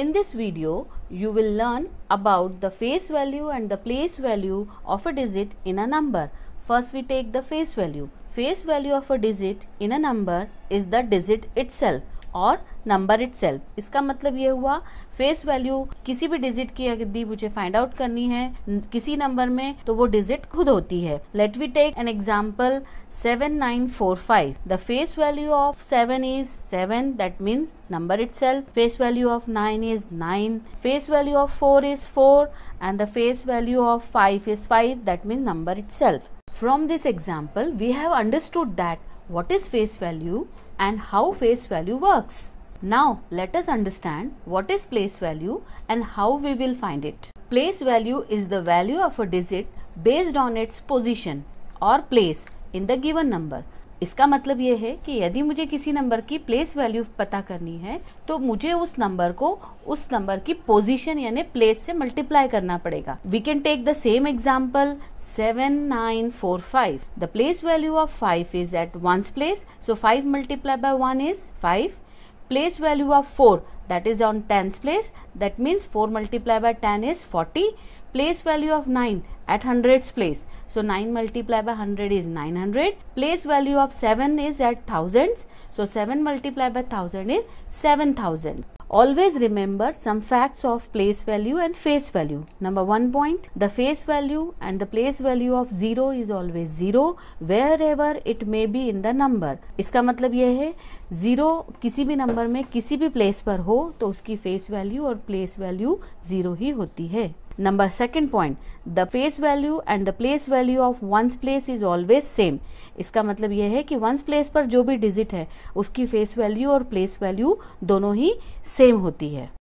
In this video, you will learn about the face value and the place value of a digit in a number. First, we take the face value. Face value of a digit in a number is the digit itself. और number it इसका मतलब ये हुआ face value किसी भी digit की यदि मुझे फाइंड आउट करनी है किसी नंबर में तो वो डिजिट खुद होती है let we take an example seven nine four five the face value of seven is seven that means number it face value of nine is nine face value of four is four and the face value of five is 5 that means number itself. From this example we have understood that what is face value and how face value works. Now let us understand what is place value and how we will find it. Place value is the value of a digit based on its position or place in the given number इसका मतलब ये है कि यदि मुझे किसी number की place value पता करनी है तो मुझे उस नंबर को उस नंबर की पोजीशन यानी प्लेस से मल्टीप्लाई करना पड़ेगा we can take the same example seven nine four five the place value of five is at ones place so five multiply by one is five place value of four that is on tens place that means four multiply by ten is forty place value of 9 at hundreds place. So 9 multiplied by 100 is 900. Place value of 7 is at thousands. So 7 multiplied by 1000 is 7000. Always remember some facts of place value and face value. Number one point, the face value and the place value of zero is always zero wherever it may be in the number. iska matlab ye hai zero kisi bhi number mein kisi bhi place par ho to uski face value और place value zero hi hoti hai Number second point, the face value and the place value of one's place is always same. इसका मतलब यह है कि one's place पर जो भी digit है उसकी फेस वैल्यू और प्लेस वैल्यू दोनों ही सेम होती है